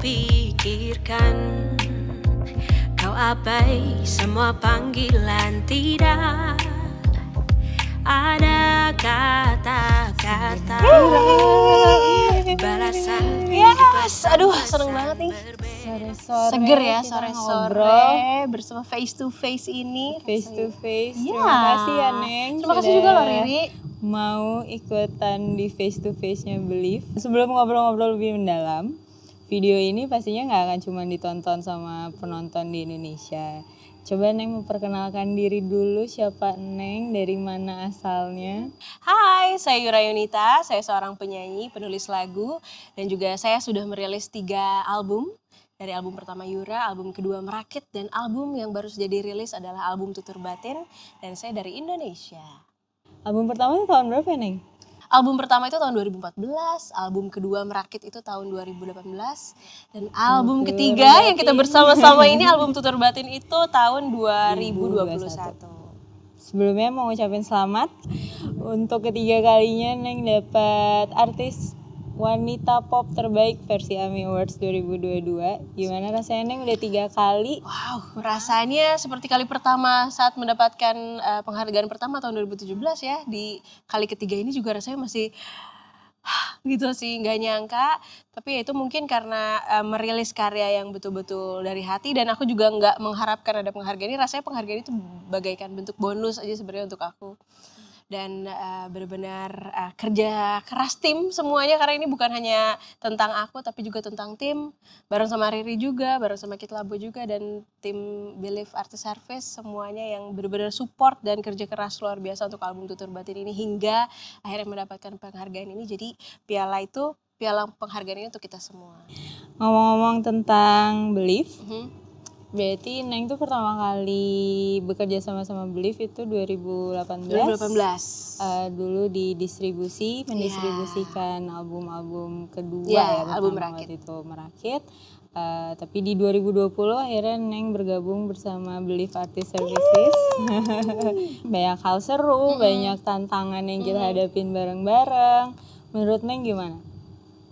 pikirkan Kau abai semua panggilan tidak ada kata-kata balasan yes aduh seneng banget nih seger ya sore-sore bersama face to face ini face to face terima kasih ya Neng terima kasih juga loh Riri mau ikutan di face to face-nya Belief sebelum ngobrol-ngobrol lebih mendalam video ini pastinya nggak akan cuma ditonton sama penonton di Indonesia. Coba Neng memperkenalkan diri dulu siapa Neng, dari mana asalnya? Hai, saya Yura Yunita, saya seorang penyanyi, penulis lagu, dan juga saya sudah merilis tiga album. Dari album pertama Yura, album kedua Merakit, dan album yang baru saja dirilis adalah album Tutur Batin, dan saya dari Indonesia. Album pertama tahun berapa Neng? album pertama itu tahun 2014, album kedua Merakit itu tahun 2018 dan album Tutur ketiga batin. yang kita bersama-sama ini album Tutur Batin itu tahun 2021. 2021. Sebelumnya mau ngucapin selamat untuk ketiga kalinya Neng dapat artis wanita pop terbaik versi AMI Awards 2022. Gimana rasanya Neng udah tiga kali? Wow, rasanya seperti kali pertama saat mendapatkan uh, penghargaan pertama tahun 2017 ya. Di kali ketiga ini juga rasanya masih gitu sih nggak nyangka tapi ya itu mungkin karena uh, merilis karya yang betul-betul dari hati dan aku juga nggak mengharapkan ada penghargaan ini rasanya penghargaan itu bagaikan bentuk bonus aja sebenarnya untuk aku dan uh, benar-benar uh, kerja keras tim semuanya karena ini bukan hanya tentang aku tapi juga tentang tim bareng sama Riri juga bareng sama Kit Labo juga dan tim Believe Artist Service semuanya yang benar-benar support dan kerja keras luar biasa untuk album Tutur Batin ini hingga akhirnya mendapatkan penghargaan ini jadi piala itu piala penghargaan ini untuk kita semua ngomong-ngomong tentang Believe mm -hmm Berarti Neng itu pertama kali bekerja sama-sama Belief itu 2018. 2018. Uh, dulu di distribusi, mendistribusikan iya. album-album yeah. kedua yeah, ya album merakit. Waktu itu merakit. Uh, tapi di 2020 akhirnya Neng bergabung bersama Belief Artist Services. banyak hal seru, mm -hmm. banyak tantangan yang kita mm -hmm. hadapin bareng-bareng. Menurut Neng gimana?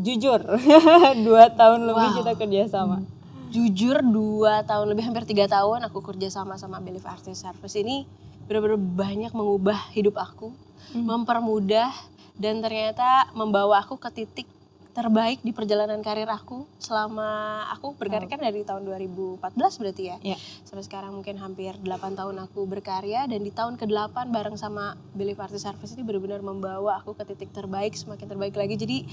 Jujur, dua tahun wow. lebih kita kerjasama. Mm -hmm jujur dua tahun lebih hampir tiga tahun aku kerja sama sama Belief Artist Service ini benar-benar banyak mengubah hidup aku, hmm. mempermudah dan ternyata membawa aku ke titik terbaik di perjalanan karir aku selama aku berkarir kan dari tahun 2014 berarti ya. Yeah. Sampai sekarang mungkin hampir 8 tahun aku berkarya dan di tahun ke-8 bareng sama Billy Party Service ini benar-benar membawa aku ke titik terbaik, semakin terbaik lagi. Jadi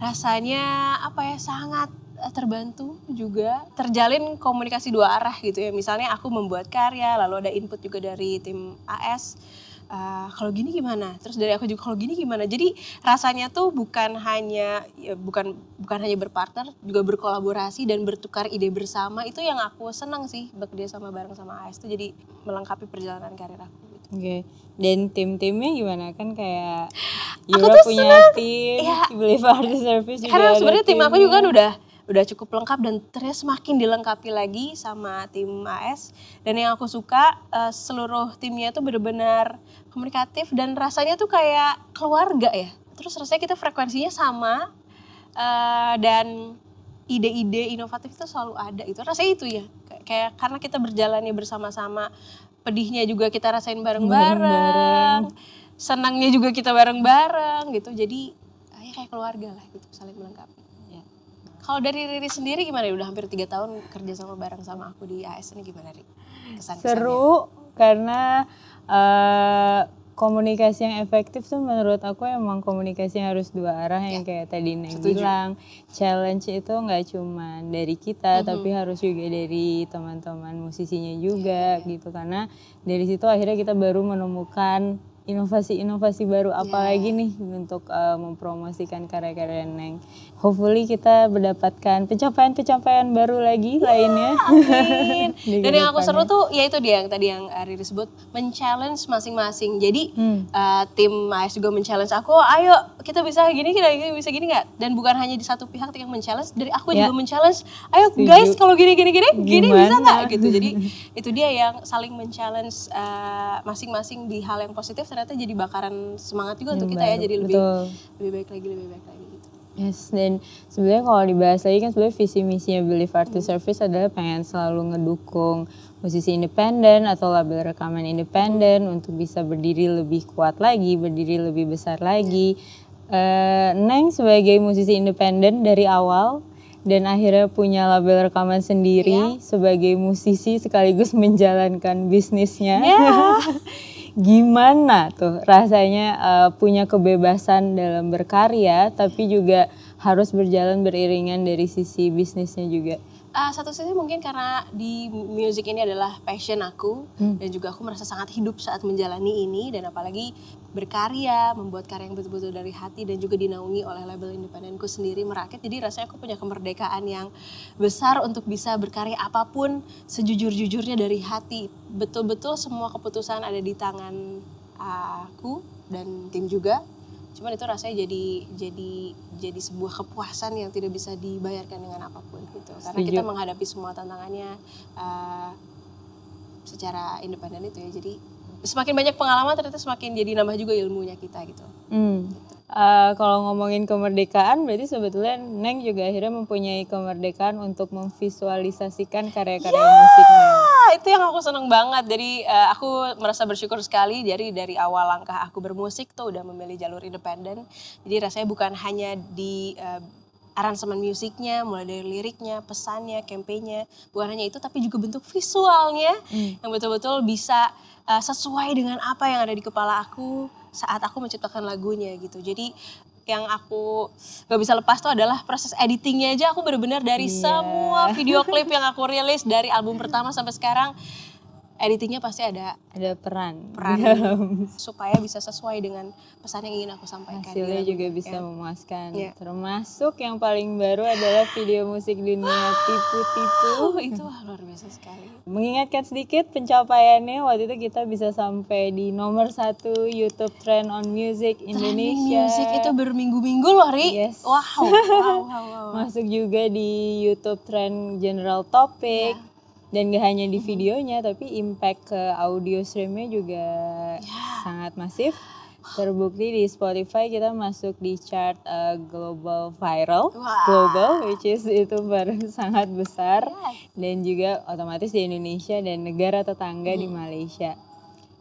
rasanya apa ya sangat Eh, terbantu juga terjalin komunikasi dua arah gitu ya misalnya aku membuat karya lalu ada input juga dari tim AS uh, eh, kalau gini gimana terus dari aku juga kalau gini gimana jadi rasanya tuh bukan hanya ya bukan bukan hanya berpartner juga berkolaborasi dan bertukar ide bersama itu yang aku senang sih bekerja sama bareng sama AS tuh jadi melengkapi perjalanan karir aku gitu. Oke, okay. dan tim-timnya gimana kan kayak Yura punya tim, ya, Believe Artist Service juga Karena sebenarnya tim aku juga kan udah udah cukup lengkap dan terus semakin dilengkapi lagi sama tim AS dan yang aku suka uh, seluruh timnya itu benar-benar komunikatif dan rasanya tuh kayak keluarga ya terus rasanya kita frekuensinya sama uh, dan ide-ide inovatif itu selalu ada itu rasanya itu ya kayak karena kita berjalannya bersama-sama pedihnya juga kita rasain bareng-bareng senangnya juga kita bareng-bareng gitu jadi ya kayak keluarga lah gitu saling melengkapi kalau dari Riri sendiri gimana? Ya? Udah hampir tiga tahun kerja sama bareng sama aku di AS ini gimana Riri? Kesan Seru karena uh, komunikasi yang efektif tuh menurut aku emang komunikasi yang harus dua arah yang ya. kayak tadi Neng Setuju. bilang challenge itu nggak cuma dari kita mm -hmm. tapi harus juga dari teman-teman musisinya juga ya, gitu karena dari situ akhirnya kita baru menemukan inovasi-inovasi baru iya. apa yeah. lagi nih untuk uh, mempromosikan karya-karya Neng. Hopefully kita mendapatkan pencapaian-pencapaian baru lagi yeah, lainnya. Amin. Dan yang aku seru tuh ya itu dia yang tadi yang Riri sebut men-challenge masing-masing. Jadi hmm. uh, tim AS juga men-challenge aku, ayo kita bisa gini, kita bisa gini nggak? Dan bukan hanya di satu pihak yang men-challenge, dari aku yeah. juga men-challenge. Ayo Setuju. guys kalau gini gini gini Gimana? gini bisa nggak gitu. Jadi itu dia yang saling men-challenge masing eh, masing-masing di hal yang positif ternyata jadi bakaran semangat juga untuk iya, kita ya jadi lebih betul. lebih baik lagi lebih baik lagi gitu. Yes, dan sebenarnya kalau dibahas lagi kan sebenarnya visi misinya Believe Artist to hmm. Service adalah pengen selalu ngedukung musisi independen atau label rekaman independen hmm. untuk bisa berdiri lebih kuat lagi, berdiri lebih besar lagi. Yeah. Iya. Uh, Neng sebagai musisi independen dari awal dan akhirnya punya label rekaman sendiri yeah. sebagai musisi sekaligus menjalankan bisnisnya. Yeah. gimana tuh rasanya uh, punya kebebasan dalam berkarya tapi juga harus berjalan beriringan dari sisi bisnisnya juga uh, satu sisi mungkin karena di music ini adalah passion aku hmm. dan juga aku merasa sangat hidup saat menjalani ini dan apalagi berkarya, membuat karya yang betul-betul dari hati dan juga dinaungi oleh label independenku sendiri merakit. Jadi rasanya aku punya kemerdekaan yang besar untuk bisa berkarya apapun sejujur-jujurnya dari hati. Betul-betul semua keputusan ada di tangan eh, aku dan tim juga cuman itu rasanya jadi jadi jadi sebuah kepuasan yang tidak bisa dibayarkan dengan apapun gitu karena Setuju. kita menghadapi semua tantangannya uh, secara independen itu ya jadi semakin banyak pengalaman ternyata semakin jadi nambah juga ilmunya kita gitu. Hmm. gitu. Uh, kalau ngomongin kemerdekaan berarti sebetulnya Neng juga akhirnya mempunyai kemerdekaan untuk memvisualisasikan karya-karya yeah! musiknya itu yang aku seneng banget. Jadi uh, aku merasa bersyukur sekali dari dari awal langkah aku bermusik tuh udah memilih jalur independen. Jadi rasanya bukan hanya di uh, aransemen musiknya, mulai dari liriknya, pesannya, kampanye, bukan hanya itu tapi juga bentuk visualnya hmm. yang betul-betul bisa uh, sesuai dengan apa yang ada di kepala aku saat aku menciptakan lagunya gitu. Jadi yang aku gak bisa lepas tuh adalah proses editingnya aja aku bener-bener dari yeah. semua video klip yang aku rilis dari album pertama sampai sekarang editingnya pasti ada ada peran peran supaya bisa sesuai dengan pesan yang ingin aku sampaikan hasilnya juga bisa ya. memuaskan ya. termasuk yang paling baru adalah video musik dunia ah, tipu-tipu oh, uh, itu luar biasa sekali mengingatkan sedikit pencapaiannya waktu itu kita bisa sampai di nomor satu YouTube Trend on Music Indonesia Trending Music itu berminggu-minggu loh Ri yes. wow. Wow, wow, wow masuk juga di YouTube Trend General Topic ya dan gak hanya di videonya tapi impact ke audio streamnya juga yeah. sangat masif terbukti di Spotify kita masuk di chart uh, global viral wow. global which is itu baru sangat besar yeah. dan juga otomatis di Indonesia dan negara tetangga mm. di Malaysia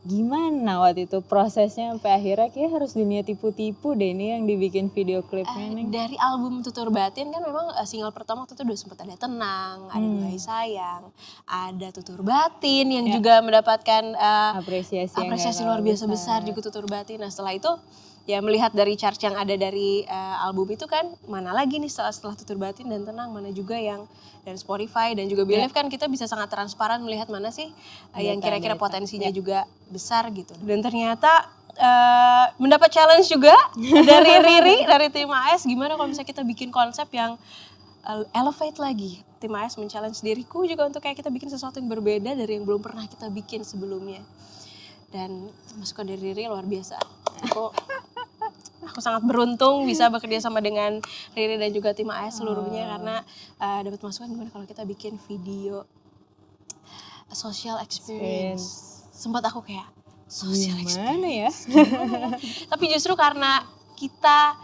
gimana waktu itu prosesnya sampai akhirnya kayak harus dunia tipu-tipu deh ini yang dibikin video klipnya uh, Dari album Tutur Batin kan memang eh, single pertama waktu itu udah sempat ada Tenang, hmm. ada mulai Sayang, ada Tutur Batin yang ya. juga mendapatkan uh, apresiasi apresiasi luar biasa besar. besar juga Tutur Batin. Nah setelah itu ya melihat dari charge yang ada dari uh, album itu kan mana lagi nih setelah, setelah tutur batin dan tenang mana juga yang dan Spotify dan juga Believe yeah. kan kita bisa sangat transparan melihat mana sih uh, yang kira-kira potensinya yeah. juga besar gitu dan ternyata Uh, mendapat challenge juga dari Riri dari tim AS gimana kalau misalnya kita bikin konsep yang uh, elevate lagi tim AS men diriku juga untuk kayak kita bikin sesuatu yang berbeda dari yang belum pernah kita bikin sebelumnya dan masukan dari Riri luar biasa aku aku sangat beruntung bisa bekerja sama dengan Riri dan juga tim AS seluruhnya hmm. karena uh, dapat masukan gimana kalau kita bikin video social experience. experience. Sempat aku kayak social gimana experience. ya? Tapi justru karena kita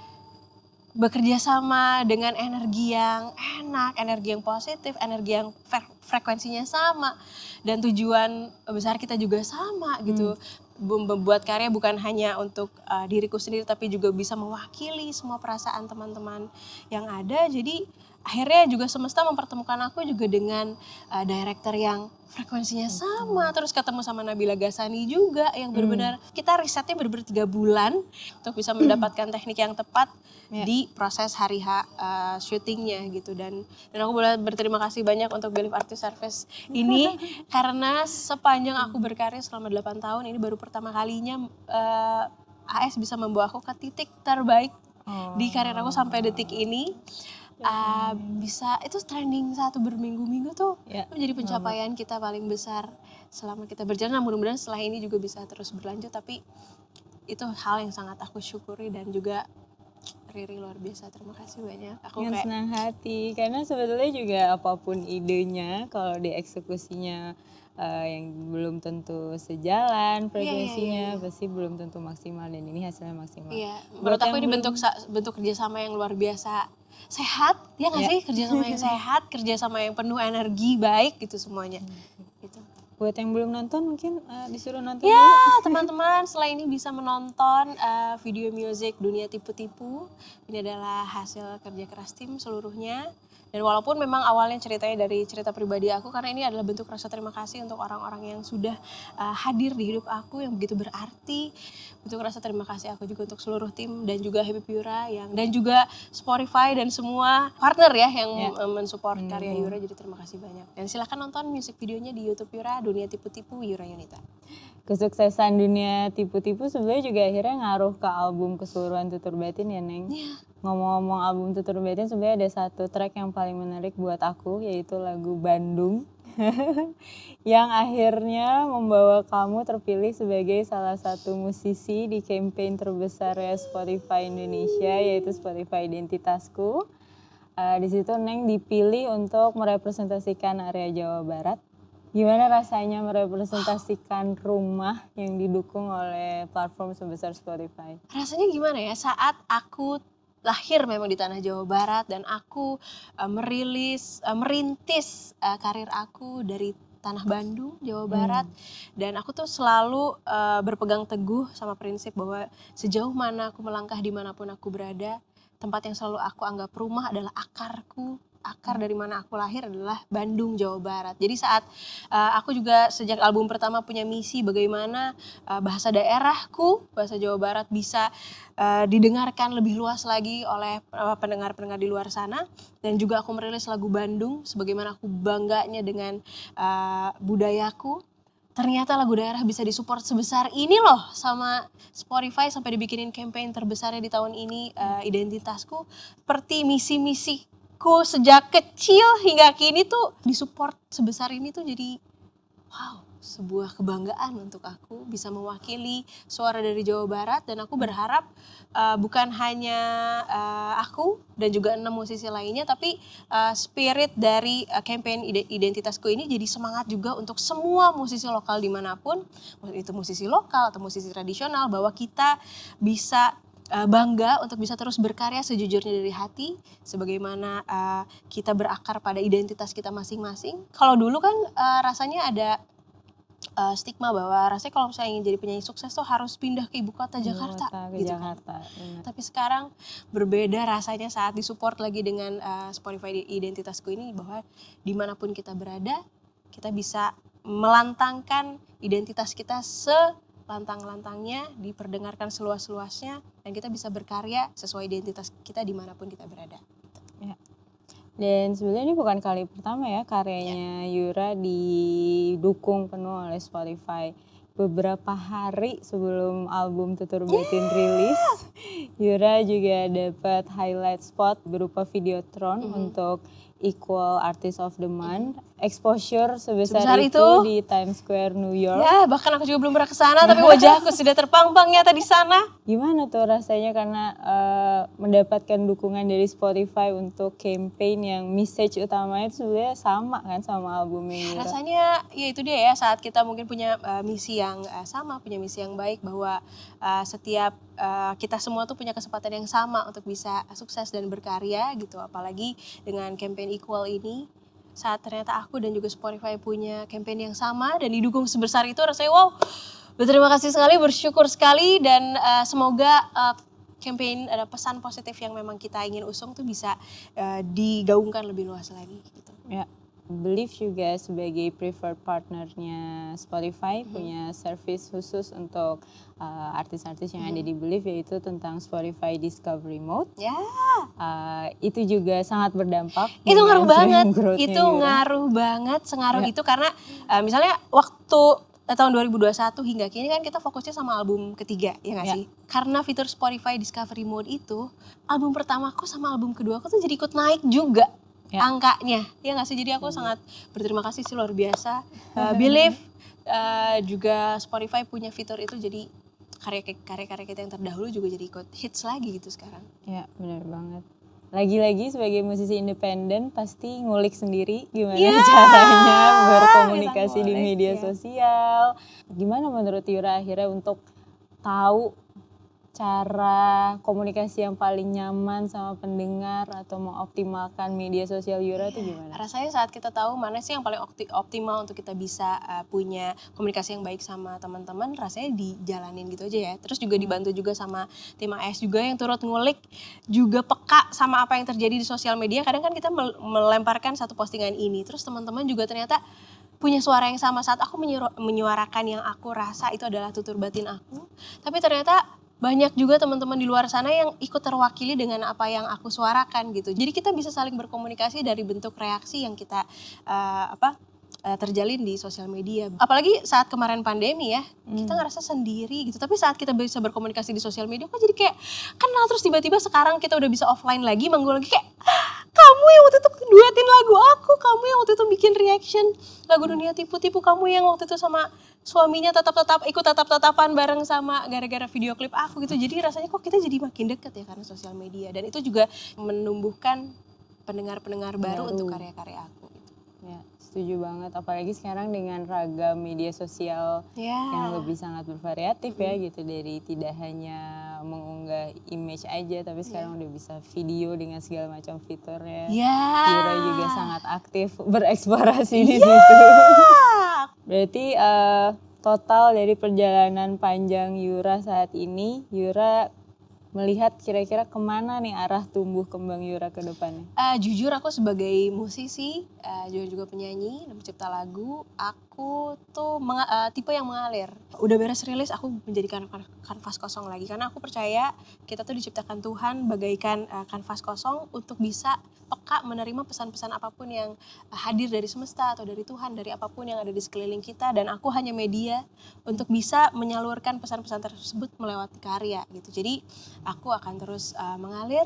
bekerja sama dengan energi yang enak, energi yang positif, energi yang frekuensinya sama dan tujuan besar kita juga sama gitu. Hmm membuat karya bukan hanya untuk uh, diriku sendiri tapi juga bisa mewakili semua perasaan teman-teman yang ada jadi akhirnya juga semesta mempertemukan aku juga dengan uh, director yang frekuensinya sama terus ketemu sama Nabila Gasani juga yang hmm. benar-benar kita risetnya benar-benar tiga bulan untuk bisa hmm. mendapatkan teknik yang tepat yeah. di proses hari H uh, syutingnya gitu dan dan aku boleh berterima kasih banyak untuk Belief Artist Service ini karena sepanjang aku berkarya selama 8 tahun ini baru pertama kalinya uh, eh, AS bisa membawa aku ke titik terbaik oh. di karir aku sampai detik ini uh, bisa itu trending satu berminggu-minggu tuh yeah. menjadi pencapaian Mama. kita paling besar selama kita berjalan. Nah, mudah-mudahan setelah ini juga bisa terus berlanjut. Tapi itu hal yang sangat aku syukuri dan juga Riri luar biasa terima kasih banyak aku kayak... senang hati karena sebetulnya juga apapun idenya kalau dieksekusinya uh, yang belum tentu sejalan frekuensinya iya, iya, yeah, yeah, yeah. pasti belum tentu maksimal dan ini hasilnya maksimal. Iya. Yeah. Menurut aku ini bentuk bentuk kerjasama yang luar biasa sehat ya nggak yeah. sih kerjasama yang sehat kerjasama yang penuh energi baik gitu semuanya. Iya, buat yang belum nonton mungkin uh, disuruh nonton ya teman-teman selain ini bisa menonton uh, video music dunia tipu-tipu ini adalah hasil kerja keras tim seluruhnya dan walaupun memang awalnya ceritanya dari cerita pribadi aku karena ini adalah bentuk rasa terima kasih untuk orang-orang yang sudah uh, hadir di hidup aku yang begitu berarti. Bentuk rasa terima kasih aku juga untuk seluruh tim dan juga Happy Pura yang dan juga Spotify dan semua partner ya yang yeah. Ya. mensupport hmm. karya Yura jadi terima kasih banyak. Dan silahkan nonton music videonya di YouTube Yura Dunia Tipu-tipu Yura Yunita kesuksesan dunia tipu-tipu sebenarnya juga akhirnya ngaruh ke album keseluruhan tutur batin ya neng. Yeah ngomong-ngomong album Tutur Batin sebenarnya ada satu track yang paling menarik buat aku yaitu lagu Bandung yang akhirnya membawa kamu terpilih sebagai salah satu musisi di campaign terbesar ya Spotify Indonesia yaitu Spotify Identitasku. Uh, di situ Neng dipilih untuk merepresentasikan area Jawa Barat. Gimana rasanya merepresentasikan rumah yang didukung oleh platform sebesar Spotify? Rasanya gimana ya saat aku lahir memang di tanah Jawa Barat dan aku uh, merilis uh, merintis uh, karir aku dari tanah Bandung, Jawa hmm. Barat. Hmm. Dan aku tuh selalu uh, berpegang teguh sama prinsip bahwa sejauh mana aku melangkah dimanapun aku berada, tempat yang selalu aku anggap rumah adalah akarku, akar dari mana aku lahir adalah Bandung Jawa Barat. Jadi saat uh, aku juga sejak album pertama punya misi bagaimana uh, bahasa daerahku, bahasa Jawa Barat bisa uh, didengarkan lebih luas lagi oleh pendengar-pendengar di luar sana dan juga aku merilis lagu Bandung sebagaimana aku bangganya dengan uh, budayaku ternyata lagu daerah bisa disupport sebesar ini loh sama Spotify sampai dibikinin campaign terbesarnya di tahun ini uh, identitasku seperti misi-misi aku sejak kecil hingga kini tuh disupport sebesar ini tuh jadi wow sebuah kebanggaan untuk aku bisa mewakili suara dari Jawa Barat dan aku berharap uh, bukan hanya uh, aku dan juga enam musisi lainnya tapi uh, spirit dari uh, campaign identitasku ini jadi semangat juga untuk semua musisi lokal dimanapun itu musisi lokal atau musisi tradisional bahwa kita bisa Eh, bangga untuk bisa terus berkarya sejujurnya dari hati sebagaimana uh, kita berakar pada identitas kita masing-masing. Kalau dulu kan uh, rasanya ada uh, stigma bahwa rasanya kalau misalnya ingin jadi penyanyi sukses tuh harus pindah ke ibu kota Jakarta ibu kota gitu kan. Jakarta. kan. Ya. Tapi sekarang berbeda rasanya saat disupport lagi dengan uh, Spotify identitasku ini bahwa dimanapun kita berada kita bisa melantangkan identitas kita se lantang-lantangnya, diperdengarkan seluas-luasnya, dan kita bisa berkarya sesuai identitas kita dimanapun kita berada. Gitu. Ya. Dan sebenarnya ini bukan kali pertama ya karyanya ya. Yura didukung penuh oleh Spotify. Beberapa hari sebelum album Tutur Batin yeah! rilis, Yura juga dapat highlight spot berupa videotron mm -hmm. untuk Equal Artist of the Month. Mm -hmm exposure sebesar, sebesar itu, itu di Times Square New York. Ya, bahkan aku juga belum pernah ke sana tapi wajahku sudah terpampang nyata di sana. Gimana tuh rasanya karena uh, mendapatkan dukungan dari Spotify untuk campaign yang message utamanya itu sebenarnya sama kan sama album ini. Ya, rasanya ya itu dia ya saat kita mungkin punya uh, misi yang uh, sama, punya misi yang baik bahwa uh, setiap uh, kita semua tuh punya kesempatan yang sama untuk bisa sukses dan berkarya gitu apalagi dengan campaign equal ini saat ternyata aku dan juga Spotify punya campaign yang sama dan didukung sebesar itu rasanya wow berterima kasih sekali bersyukur sekali dan uh, semoga uh, campaign ada pesan positif yang memang kita ingin usung tuh bisa uh, digaungkan lebih luas lagi gitu. Ya, Believe juga sebagai preferred partnernya Spotify hmm. punya service khusus untuk uh, artis-artis yang hmm. ada mm-hmm. di Believe yaitu tentang Spotify Discovery Mode. Ya. Yeah. Uh, itu juga sangat berdampak. Itu ngaruh banget. Itu juga. Gitu kan. ngaruh banget, sengaruh yeah. itu karena uh, misalnya waktu eh, tahun 2021 hingga kini kan kita fokusnya sama album ketiga ya nggak ya. sih? Karena fitur Spotify Discovery Mode itu album pertamaku sama album kedua aku tuh jadi ikut naik juga yeah. angkanya ya nggak sih jadi aku hmm. sangat berterima kasih sih luar biasa uh, believe uh, juga Spotify punya fitur itu jadi karya-karya kita yang terdahulu juga jadi ikut hits lagi gitu sekarang ya benar banget lagi-lagi sebagai musisi independen pasti ngulik sendiri gimana yeah. caranya berkomunikasi ngulik, di media yeah. sosial gimana menurut Yura akhirnya untuk tahu cara komunikasi yang paling nyaman sama pendengar atau mengoptimalkan media sosial Yura itu iya, gimana? Rasanya saat kita tahu mana sih yang paling optimal untuk kita bisa uh, punya komunikasi yang baik sama teman-teman, rasanya dijalanin gitu aja ya. Terus juga dibantu juga sama tim AS juga yang turut ngulik, juga peka sama apa yang terjadi di sosial media. Kadang kan kita melemparkan satu postingan ini, terus teman-teman juga ternyata punya suara yang sama saat aku menyuarakan yang aku rasa itu adalah tutur batin aku tapi ternyata banyak juga teman-teman di luar sana yang ikut terwakili dengan apa yang aku suarakan gitu. Jadi kita bisa saling berkomunikasi dari bentuk reaksi yang kita uh, apa Eh, terjalin di sosial media. Hmm. Apalagi saat kemarin pandemi ya, hmm. kita ngerasa sendiri gitu. Tapi saat kita bisa berkomunikasi di sosial media, kok jadi kayak kenal terus tiba-tiba sekarang kita udah bisa offline lagi, manggul lagi kayak kamu yang waktu itu duetin lagu aku, kamu yang waktu itu bikin reaction lagu dunia tipu-tipu, kamu yang waktu itu sama suaminya tetap-tetap ikut tetap tatapan bareng sama gara-gara video klip aku gitu. Jadi rasanya kok kita jadi makin deket ya karena sosial media dan itu juga menumbuhkan pendengar-pendengar baru, baru untuk karya-karya aku setuju banget apalagi sekarang dengan ragam media sosial yeah. yang lebih sangat bervariatif ya gitu dari tidak hanya mengunggah image aja tapi ya. sekarang yeah. udah bisa video dengan segala macam fiturnya. Yeah. Yura juga sangat aktif bereksplorasi yeah. di ya. situ. Berarti uh, total dari perjalanan panjang Yura saat ini Yura melihat kira-kira kemana nih arah tumbuh kembang Yura ke depannya? Uh, jujur aku sebagai musisi, uh, juga penyanyi dan pencipta lagu, aku tuh uh, tipe yang mengalir. Udah beres rilis, aku menjadikan kan-, kanvas kosong lagi karena aku percaya kita tuh diciptakan Tuhan bagaikan uh, kanvas kosong untuk bisa peka menerima pesan-pesan apapun yang hadir dari semesta atau dari Tuhan, dari apapun yang ada di sekeliling kita dan aku hanya media untuk bisa menyalurkan pesan-pesan tersebut melewati karya gitu. Jadi aku akan terus uh, mengalir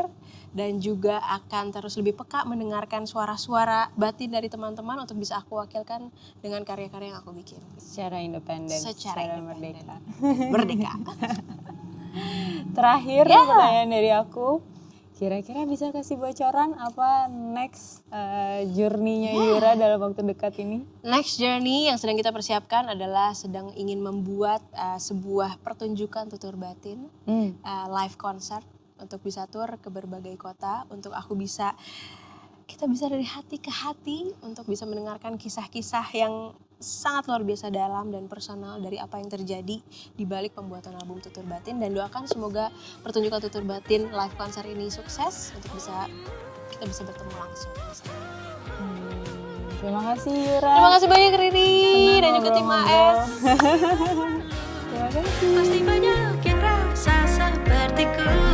dan juga akan terus lebih peka mendengarkan suara-suara batin dari teman-teman untuk bisa aku wakilkan dengan karya-karya yang aku bikin. Secara independen. Secara, merdeka. Merdeka. Terakhir yeah. pertanyaan dari aku Kira-kira bisa kasih bocoran apa next uh, journey-nya Yura dalam waktu dekat ini? Next journey yang sedang kita persiapkan adalah sedang ingin membuat uh, sebuah pertunjukan tutur batin, hmm. uh, live concert untuk bisa tur ke berbagai kota untuk aku bisa kita bisa dari hati ke hati untuk bisa mendengarkan kisah-kisah yang sangat luar biasa dalam dan personal dari apa yang terjadi di balik pembuatan album Tutur Batin dan doakan semoga pertunjukan Tutur Batin live konser ini sukses untuk bisa kita bisa bertemu langsung. Hmm, terima kasih Yura. Terima kasih banyak Riri dan juga tim AS. terima kasih. Pasti banyak yang rasa